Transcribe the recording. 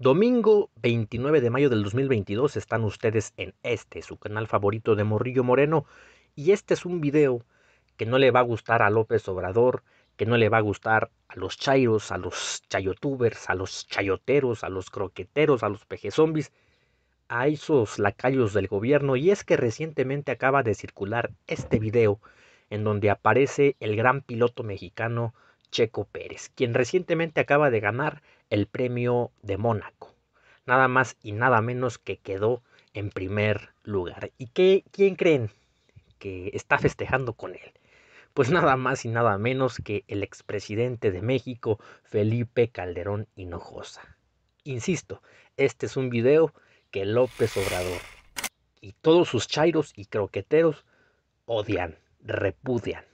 Domingo 29 de mayo del 2022 están ustedes en este, su canal favorito de Morrillo Moreno, y este es un video que no le va a gustar a López Obrador, que no le va a gustar a los chairos, a los chayotubers, a los chayoteros, a los croqueteros, a los pejezombis, a esos lacayos del gobierno, y es que recientemente acaba de circular este video en donde aparece el gran piloto mexicano Checo Pérez, quien recientemente acaba de ganar el premio de Mónaco. Nada más y nada menos que quedó en primer lugar. ¿Y qué, quién creen que está festejando con él? Pues nada más y nada menos que el expresidente de México, Felipe Calderón Hinojosa. Insisto, este es un video que López Obrador y todos sus chairos y croqueteros odian, repudian.